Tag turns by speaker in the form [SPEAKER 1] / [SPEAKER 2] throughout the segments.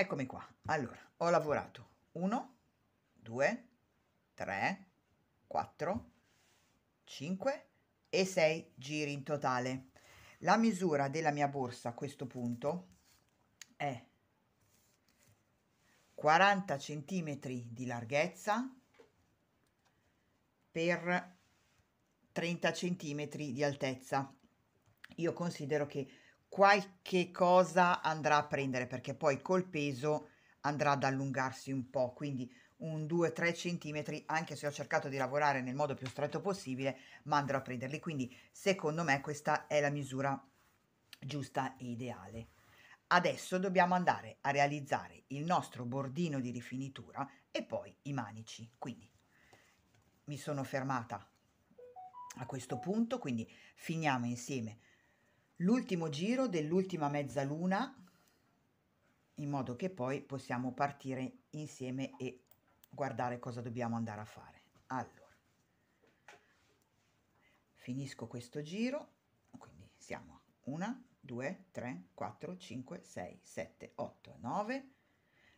[SPEAKER 1] Eccomi qua. Allora, ho lavorato 1, 2, 3, 4, 5 e 6 giri in totale. La misura della mia borsa a questo punto è 40 centimetri di larghezza per 30 centimetri di altezza. Io considero che qualche cosa andrà a prendere perché poi col peso andrà ad allungarsi un po', quindi un 2-3 cm, anche se ho cercato di lavorare nel modo più stretto possibile, ma andrò a prenderli. Quindi secondo me questa è la misura giusta e ideale. Adesso dobbiamo andare a realizzare il nostro bordino di rifinitura e poi i manici. Quindi mi sono fermata a questo punto, quindi finiamo insieme l'ultimo giro dell'ultima mezzaluna in modo che poi possiamo partire insieme e guardare cosa dobbiamo andare a fare allora finisco questo giro quindi siamo a 1 2 3 4 5 6 7 8 9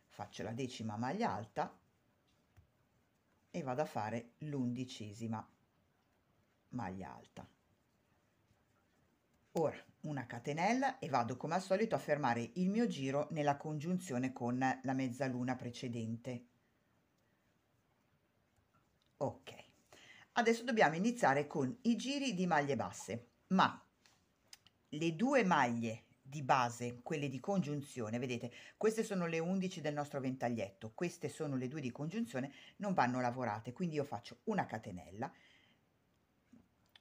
[SPEAKER 1] faccio la decima maglia alta e vado a fare l'undicesima maglia alta Ora una catenella e vado come al solito a fermare il mio giro nella congiunzione con la mezzaluna precedente. Ok, adesso dobbiamo iniziare con i giri di maglie basse, ma le due maglie di base, quelle di congiunzione, vedete, queste sono le 11 del nostro ventaglietto, queste sono le due di congiunzione, non vanno lavorate, quindi io faccio una catenella,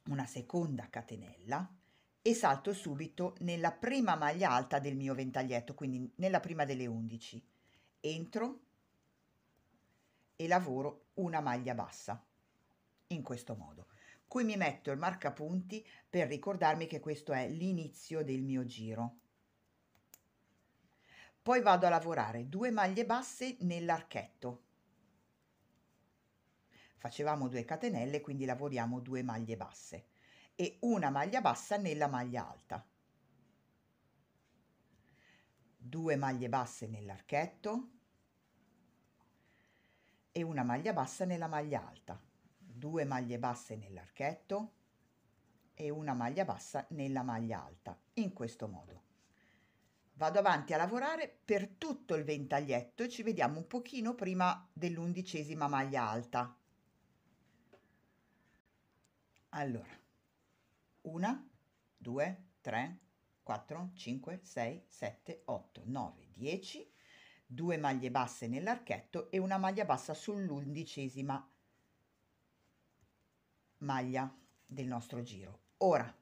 [SPEAKER 1] una seconda catenella, e salto subito nella prima maglia alta del mio ventaglietto, quindi nella prima delle 11. Entro e lavoro una maglia bassa in questo modo. Qui mi metto il marcapunti per ricordarmi che questo è l'inizio del mio giro. Poi vado a lavorare due maglie basse nell'archetto. Facevamo due catenelle, quindi lavoriamo due maglie basse e una maglia bassa nella maglia alta. 2 maglie basse nell'archetto e una maglia bassa nella maglia alta. 2 maglie basse nell'archetto e una maglia bassa nella maglia alta. In questo modo. Vado avanti a lavorare per tutto il ventaglietto e ci vediamo un pochino prima dell'undicesima maglia alta. Allora, 1, 2, 3, 4, 5, 6, 7, 8, 9, 10, 2 maglie basse nell'archetto e una maglia bassa sull'undicesima maglia del nostro giro. Ora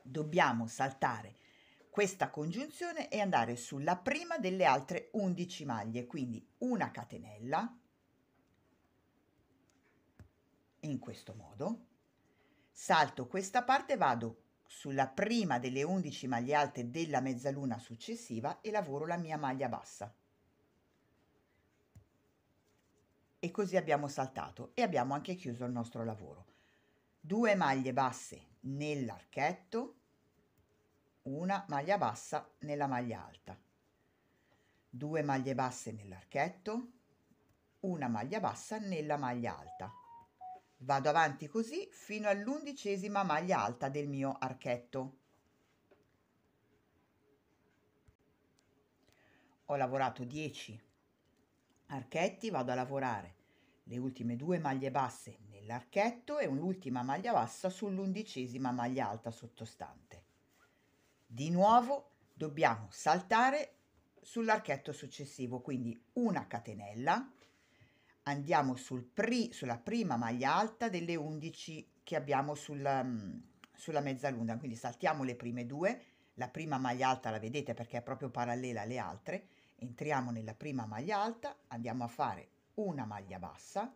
[SPEAKER 1] dobbiamo saltare questa congiunzione e andare sulla prima delle altre 11 maglie, quindi una catenella in questo modo salto questa parte, vado sulla prima delle 11 maglie alte della mezzaluna successiva e lavoro la mia maglia bassa. E così abbiamo saltato e abbiamo anche chiuso il nostro lavoro. Due maglie basse nell'archetto, una maglia bassa nella maglia alta. Due maglie basse nell'archetto, una maglia bassa nella maglia alta. Vado avanti così fino all'undicesima maglia alta del mio archetto. Ho lavorato 10 archetti, vado a lavorare le ultime due maglie basse nell'archetto e un'ultima maglia bassa sull'undicesima maglia alta sottostante. Di nuovo dobbiamo saltare sull'archetto successivo, quindi una catenella, andiamo sul pri, sulla prima maglia alta delle 11 che abbiamo sulla, mm, sulla mezzaluna, quindi saltiamo le prime due, la prima maglia alta la vedete perché è proprio parallela alle altre, entriamo nella prima maglia alta, andiamo a fare una maglia bassa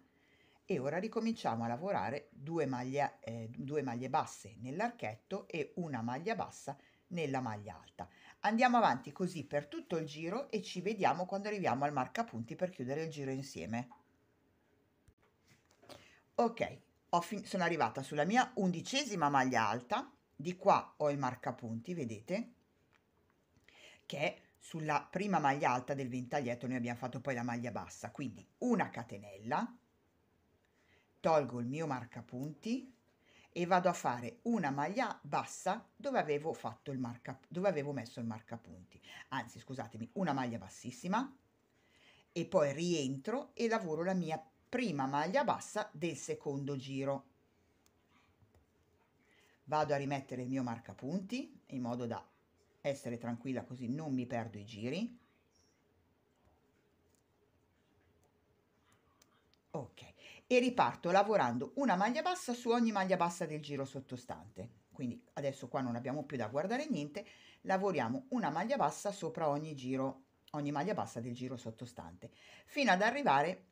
[SPEAKER 1] e ora ricominciamo a lavorare due maglie, eh, due maglie basse nell'archetto e una maglia bassa nella maglia alta. Andiamo avanti così per tutto il giro e ci vediamo quando arriviamo al marcapunti per chiudere il giro insieme ok sono arrivata sulla mia undicesima maglia alta di qua ho il marcapunti vedete che è sulla prima maglia alta del ventaglietto noi abbiamo fatto poi la maglia bassa quindi una catenella tolgo il mio marcapunti e vado a fare una maglia bassa dove avevo fatto il marca dove avevo messo il marcapunti anzi scusatemi una maglia bassissima e poi rientro e lavoro la mia prima maglia bassa del secondo giro vado a rimettere il mio marcapunti in modo da essere tranquilla così non mi perdo i giri ok e riparto lavorando una maglia bassa su ogni maglia bassa del giro sottostante quindi adesso qua non abbiamo più da guardare niente lavoriamo una maglia bassa sopra ogni giro ogni maglia bassa del giro sottostante fino ad arrivare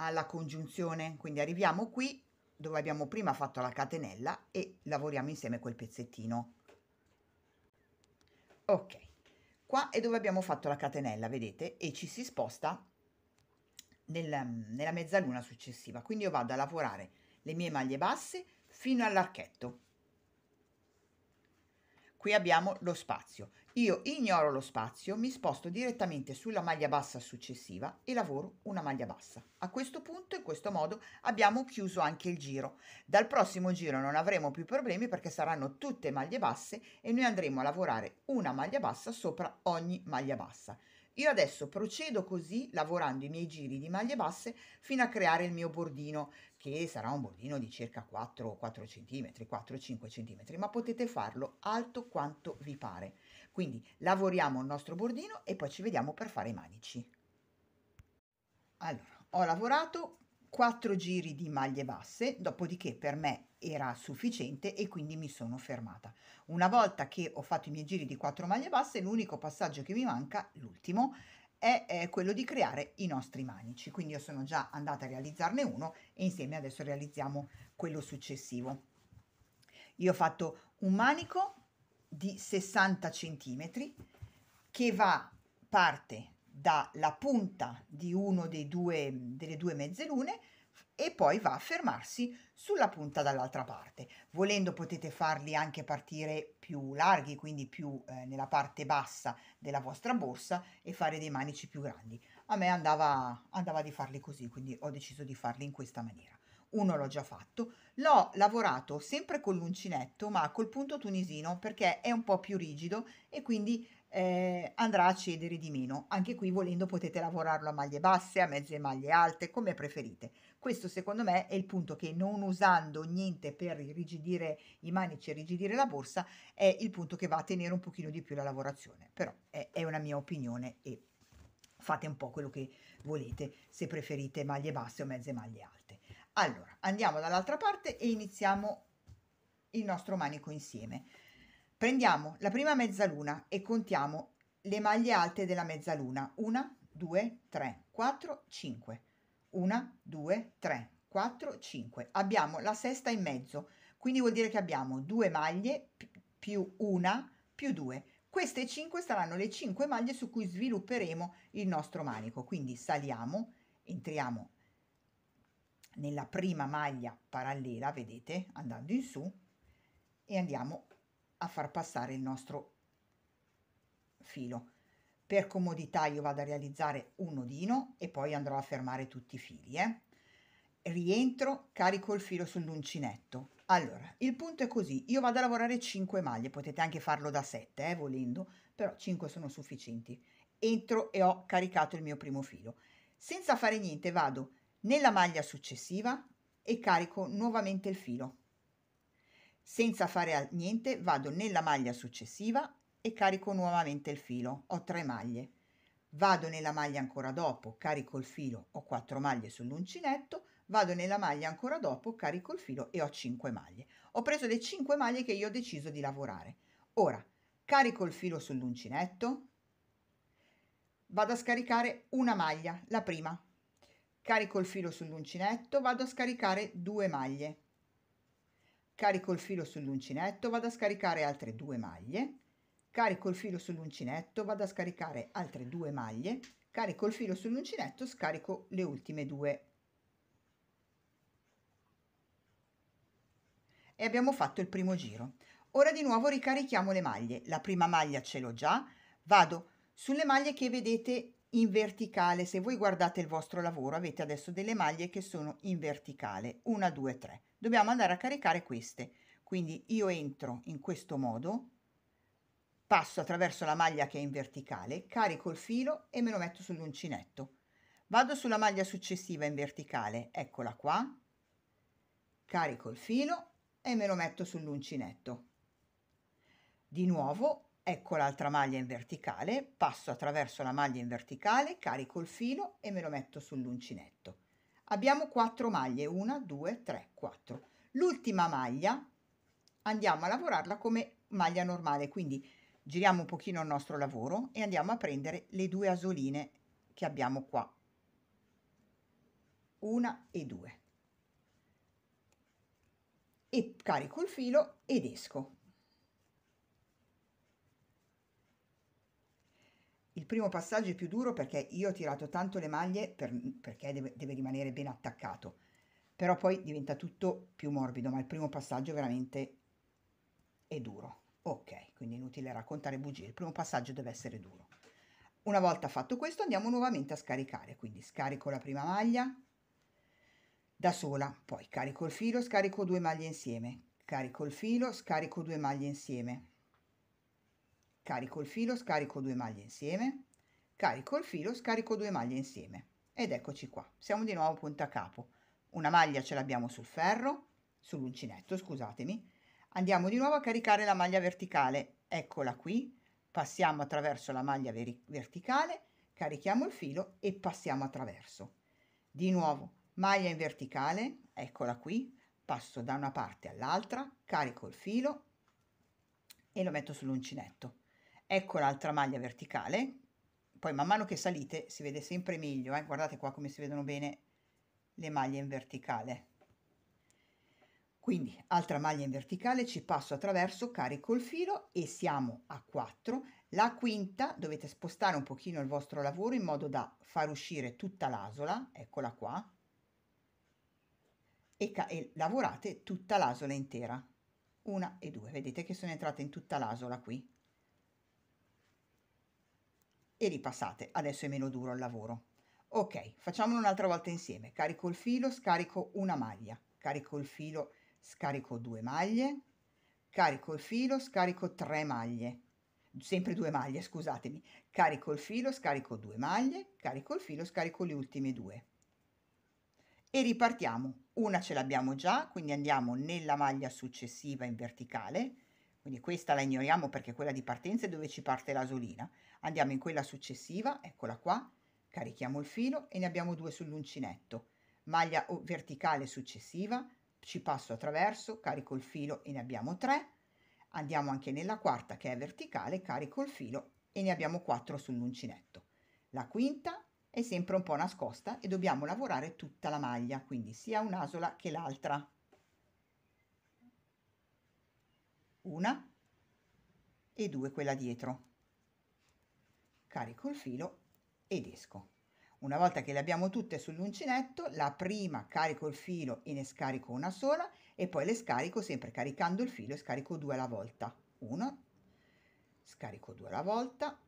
[SPEAKER 1] alla congiunzione, quindi arriviamo qui dove abbiamo prima fatto la catenella e lavoriamo insieme quel pezzettino. Ok, qua è dove abbiamo fatto la catenella, vedete, e ci si sposta nel, nella mezzaluna successiva. Quindi io vado a lavorare le mie maglie basse fino all'archetto. Qui abbiamo lo spazio. Io ignoro lo spazio, mi sposto direttamente sulla maglia bassa successiva e lavoro una maglia bassa. A questo punto, in questo modo, abbiamo chiuso anche il giro. Dal prossimo giro non avremo più problemi perché saranno tutte maglie basse e noi andremo a lavorare una maglia bassa sopra ogni maglia bassa. Io adesso procedo così lavorando i miei giri di maglie basse fino a creare il mio bordino che sarà un bordino di circa 4, 4 cm, 4-5 cm, ma potete farlo alto quanto vi pare. Quindi lavoriamo il nostro bordino e poi ci vediamo per fare i manici. Allora, ho lavorato quattro giri di maglie basse, dopodiché per me era sufficiente e quindi mi sono fermata. Una volta che ho fatto i miei giri di quattro maglie basse, l'unico passaggio che mi manca, l'ultimo, è, è, quello di creare i nostri manici. Quindi io sono già andata a realizzarne uno e insieme adesso realizziamo quello successivo. Io ho fatto un manico di 60 cm che va, parte dalla punta di uno dei due, delle due mezzelune e poi va a fermarsi sulla punta dall'altra parte. Volendo potete farli anche partire più larghi, quindi più eh, nella parte bassa della vostra borsa e fare dei manici più grandi. A me andava, andava di farli così, quindi ho deciso di farli in questa maniera uno l'ho già fatto, l'ho lavorato sempre con l'uncinetto ma col punto tunisino perché è un po' più rigido e quindi eh, andrà a cedere di meno. Anche qui volendo potete lavorarlo a maglie basse, a mezze maglie alte, come preferite. Questo secondo me è il punto che non usando niente per irrigidire i manici e irrigidire la borsa è il punto che va a tenere un pochino di più la lavorazione, però è, è una mia opinione e fate un po' quello che volete se preferite maglie basse o mezze maglie alte. Allora, andiamo dall'altra parte e iniziamo il nostro manico insieme. Prendiamo la prima mezzaluna e contiamo le maglie alte della mezzaluna. 1, 2, 3, 4, 5. 1, 2, 3, 4, 5. Abbiamo la sesta in mezzo, quindi vuol dire che abbiamo due maglie più una più due. Queste 5 saranno le 5 maglie su cui svilupperemo il nostro manico. Quindi saliamo, entriamo nella prima maglia parallela, vedete, andando in su e andiamo a far passare il nostro filo. Per comodità io vado a realizzare un nodino e poi andrò a fermare tutti i fili. Eh? Rientro, carico il filo sull'uncinetto. Allora, il punto è così, io vado a lavorare 5 maglie, potete anche farlo da 7 eh, volendo, però 5 sono sufficienti. Entro e ho caricato il mio primo filo. Senza fare niente vado a nella maglia successiva e carico nuovamente il filo. Senza fare niente vado nella maglia successiva e carico nuovamente il filo. Ho tre maglie. Vado nella maglia ancora dopo, carico il filo, ho quattro maglie sull'uncinetto, vado nella maglia ancora dopo, carico il filo e ho 5 maglie. Ho preso le cinque maglie che io ho deciso di lavorare. Ora carico il filo sull'uncinetto, vado a scaricare una maglia, la prima, Carico il filo sull'uncinetto, vado a scaricare due maglie. Carico il filo sull'uncinetto, vado a scaricare altre due maglie. Carico il filo sull'uncinetto, vado a scaricare altre due maglie. Carico il filo sull'uncinetto, scarico le ultime due. E abbiamo fatto il primo giro. Ora di nuovo ricarichiamo le maglie. La prima maglia ce l'ho già. Vado sulle maglie che vedete in verticale. Se voi guardate il vostro lavoro avete adesso delle maglie che sono in verticale, 1, 2, 3. Dobbiamo andare a caricare queste. Quindi io entro in questo modo, passo attraverso la maglia che è in verticale, carico il filo e me lo metto sull'uncinetto. Vado sulla maglia successiva in verticale, eccola qua, carico il filo e me lo metto sull'uncinetto. Di nuovo ecco l'altra maglia in verticale, passo attraverso la maglia in verticale, carico il filo e me lo metto sull'uncinetto. Abbiamo 4 maglie, 1, 2, 3, 4. L'ultima maglia andiamo a lavorarla come maglia normale, quindi giriamo un pochino il nostro lavoro e andiamo a prendere le due asoline che abbiamo qua, una e due. E carico il filo ed esco primo passaggio è più duro perché io ho tirato tanto le maglie per, perché deve, deve, rimanere ben attaccato, però poi diventa tutto più morbido, ma il primo passaggio veramente è duro. Ok, quindi è inutile raccontare bugie, il primo passaggio deve essere duro. Una volta fatto questo andiamo nuovamente a scaricare, quindi scarico la prima maglia da sola, poi carico il filo, scarico due maglie insieme, carico il filo, scarico due maglie insieme, carico il filo, scarico due maglie insieme, carico il filo, scarico due maglie insieme. Ed eccoci qua, siamo di nuovo punta capo. Una maglia ce l'abbiamo sul ferro, sull'uncinetto, scusatemi. Andiamo di nuovo a caricare la maglia verticale, eccola qui, passiamo attraverso la maglia verticale, carichiamo il filo e passiamo attraverso. Di nuovo, maglia in verticale, eccola qui, passo da una parte all'altra, carico il filo e lo metto sull'uncinetto. Ecco l'altra maglia verticale, poi man mano che salite si vede sempre meglio, eh? guardate qua come si vedono bene le maglie in verticale. Quindi altra maglia in verticale, ci passo attraverso, carico il filo e siamo a 4. La quinta dovete spostare un pochino il vostro lavoro in modo da far uscire tutta l'asola, eccola qua, e, e lavorate tutta l'asola intera, una e due, vedete che sono entrate in tutta l'asola qui e ripassate. Adesso è meno duro il lavoro. Ok, facciamolo un'altra volta insieme. Carico il filo, scarico una maglia. Carico il filo, scarico due maglie. Carico il filo, scarico tre maglie. Sempre due maglie, scusatemi. Carico il filo, scarico due maglie. Carico il filo, scarico le ultime due. E ripartiamo. Una ce l'abbiamo già, quindi andiamo nella maglia successiva in verticale quindi questa la ignoriamo perché quella di partenza è dove ci parte l'asolina, andiamo in quella successiva, eccola qua, carichiamo il filo e ne abbiamo due sull'uncinetto, maglia oh, verticale successiva, ci passo attraverso, carico il filo e ne abbiamo tre andiamo anche nella quarta che è verticale, carico il filo e ne abbiamo quattro sull'uncinetto. La quinta è sempre un po' nascosta e dobbiamo lavorare tutta la maglia, quindi sia un'asola che l'altra. una e due quella dietro carico il filo ed esco una volta che le abbiamo tutte sull'uncinetto la prima carico il filo e ne scarico una sola e poi le scarico sempre caricando il filo e scarico due alla volta una scarico due alla volta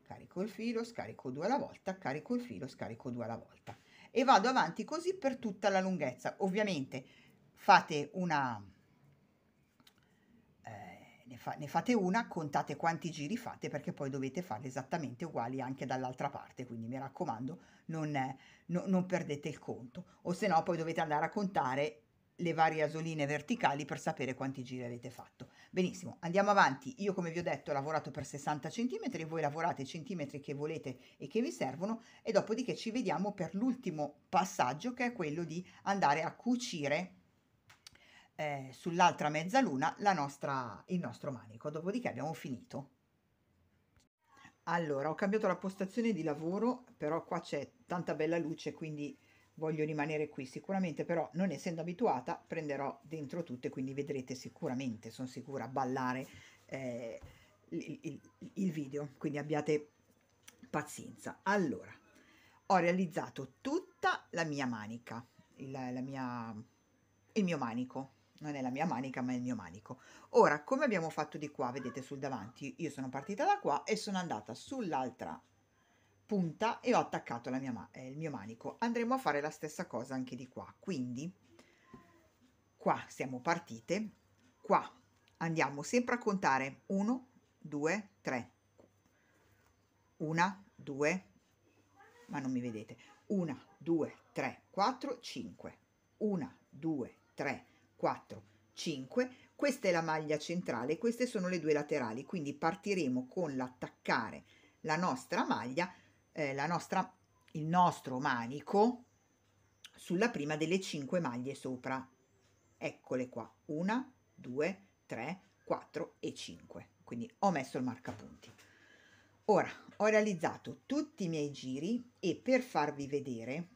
[SPEAKER 1] carico il filo scarico due alla volta carico il filo scarico due alla volta e vado avanti così per tutta la lunghezza ovviamente fate una ne, fa, ne, fate una, contate quanti giri fate perché poi dovete farle esattamente uguali anche dall'altra parte, quindi mi raccomando non, no, non perdete il conto, o se no poi dovete andare a contare le varie asoline verticali per sapere quanti giri avete fatto. Benissimo, andiamo avanti. Io come vi ho detto ho lavorato per 60 cm, voi lavorate i centimetri che volete e che vi servono e dopodiché ci vediamo per l'ultimo passaggio che è quello di andare a cucire eh, sull'altra mezzaluna nostra, il nostro manico, dopodiché abbiamo finito. Allora, ho cambiato la postazione di lavoro, però qua c'è tanta bella luce, quindi voglio rimanere qui sicuramente, però non essendo abituata prenderò dentro tutte, quindi vedrete sicuramente, sono sicura, ballare eh, il, il, il video, quindi abbiate pazienza. Allora, ho realizzato tutta la mia manica, il, la mia, il mio manico, non è la mia manica ma è il mio manico ora come abbiamo fatto di qua vedete sul davanti io sono partita da qua e sono andata sull'altra punta e ho attaccato la mia, eh, il mio manico andremo a fare la stessa cosa anche di qua quindi qua siamo partite qua andiamo sempre a contare 1 2 3 1 2 ma non mi vedete 1 2 3 4 5 1 2 3 4, 5, questa è la maglia centrale, queste sono le due laterali, quindi partiremo con l'attaccare la nostra maglia, eh, la nostra, il nostro manico sulla prima delle 5 maglie sopra. Eccole qua, 1, 2, 3, 4 e 5. Quindi ho messo il marcapunti. Ora ho realizzato tutti i miei giri e per farvi vedere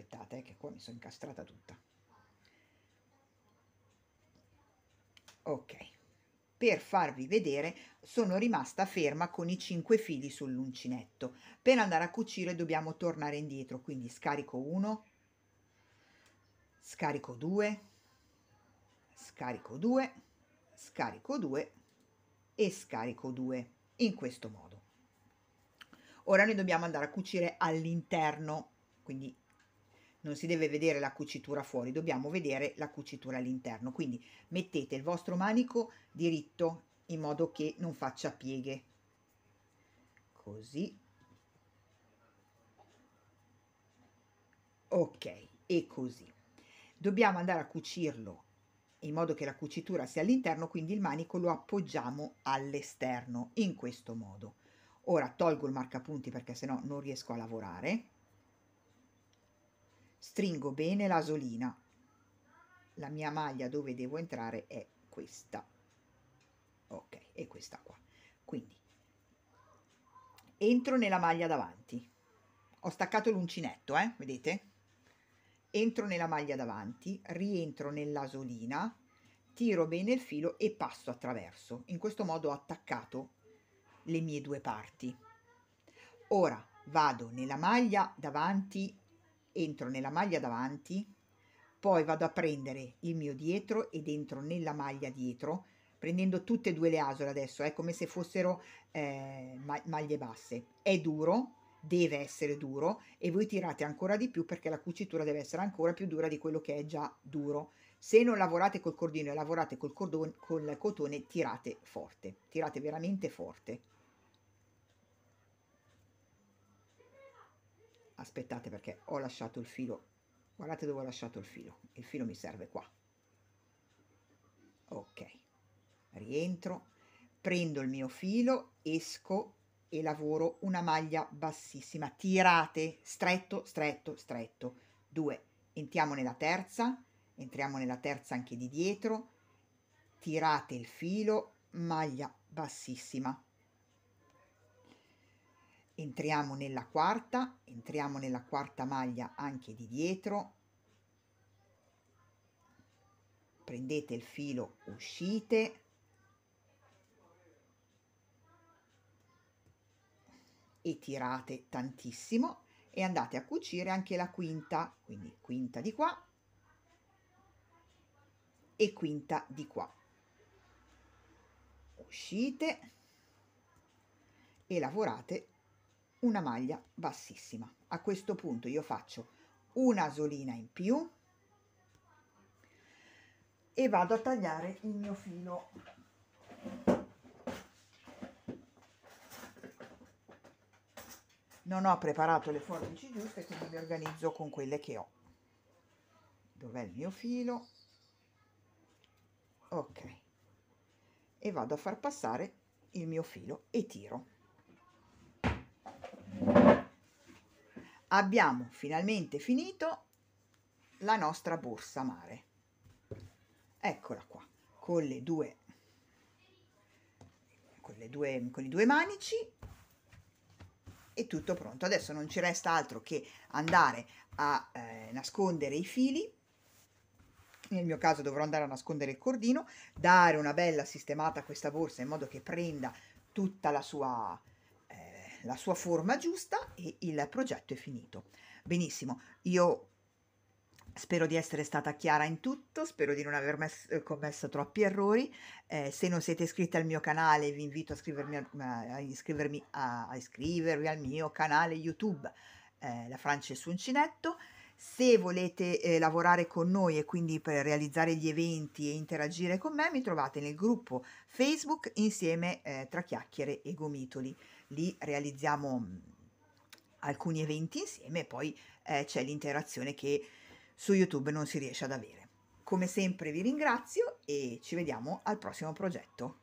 [SPEAKER 1] aspettate eh, che qua mi sono incastrata tutta ok per farvi vedere sono rimasta ferma con i cinque fili sull'uncinetto per andare a cucire dobbiamo tornare indietro quindi scarico 1 scarico 2 scarico 2 scarico 2 e scarico 2 in questo modo ora noi dobbiamo andare a cucire all'interno quindi non si deve vedere la cucitura fuori, dobbiamo vedere la cucitura all'interno. Quindi mettete il vostro manico diritto in modo che non faccia pieghe. Così. Ok, e così. Dobbiamo andare a cucirlo in modo che la cucitura sia all'interno, quindi il manico lo appoggiamo all'esterno in questo modo. Ora tolgo il marcapunti perché sennò non riesco a lavorare stringo bene l'asolina. La mia maglia dove devo entrare è questa. Ok, è questa qua. Quindi entro nella maglia davanti. Ho staccato l'uncinetto, eh, vedete? Entro nella maglia davanti, rientro nell'asolina, tiro bene il filo e passo attraverso. In questo modo ho attaccato le mie due parti. Ora vado nella maglia davanti entro nella maglia davanti, poi vado a prendere il mio dietro ed entro nella maglia dietro, prendendo tutte e due le asole adesso, è eh, come se fossero eh, maglie basse. È duro, deve essere duro e voi tirate ancora di più perché la cucitura deve essere ancora più dura di quello che è già duro. Se non lavorate col cordino e lavorate col, cordone, col cotone, tirate forte, tirate veramente forte. aspettate perché ho lasciato il filo guardate dove ho lasciato il filo il filo mi serve qua ok rientro prendo il mio filo esco e lavoro una maglia bassissima tirate stretto stretto stretto 2 entriamo nella terza entriamo nella terza anche di dietro tirate il filo maglia bassissima entriamo nella quarta entriamo nella quarta maglia anche di dietro prendete il filo uscite e tirate tantissimo e andate a cucire anche la quinta quindi quinta di qua e quinta di qua uscite e lavorate una maglia bassissima. A questo punto io faccio una asolina in più e vado a tagliare il mio filo non ho preparato le forbici giuste quindi mi organizzo con quelle che ho dov'è il mio filo ok e vado a far passare il mio filo e tiro abbiamo finalmente finito la nostra borsa mare eccola qua con le due con le due con i due manici e tutto pronto adesso non ci resta altro che andare a eh, nascondere i fili nel mio caso dovrò andare a nascondere il cordino dare una bella sistemata a questa borsa in modo che prenda tutta la sua la sua forma giusta e il progetto è finito. Benissimo, io Spero di essere stata chiara in tutto, spero di non aver messo, commesso troppi errori. Eh, se non siete iscritti al mio canale vi invito a, a, iscrivermi a, a iscrivervi al mio canale YouTube, eh, la su Uncinetto. Se volete eh, lavorare con noi e quindi per realizzare gli eventi e interagire con me, mi trovate nel gruppo Facebook insieme eh, tra chiacchiere e gomitoli lì realizziamo mm, alcuni eventi insieme e poi eh, c'è l'interazione che su YouTube non si riesce ad avere. Come sempre vi ringrazio e ci vediamo al prossimo progetto.